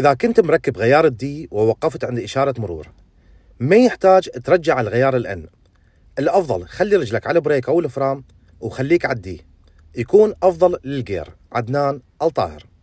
إذا كنت مركب غيار الدي ووقفت عند إشارة مرور ما يحتاج ترجع الغيار الان الافضل خلي رجلك على بريك او الفرام وخليك على يكون افضل للجير عدنان الطاهر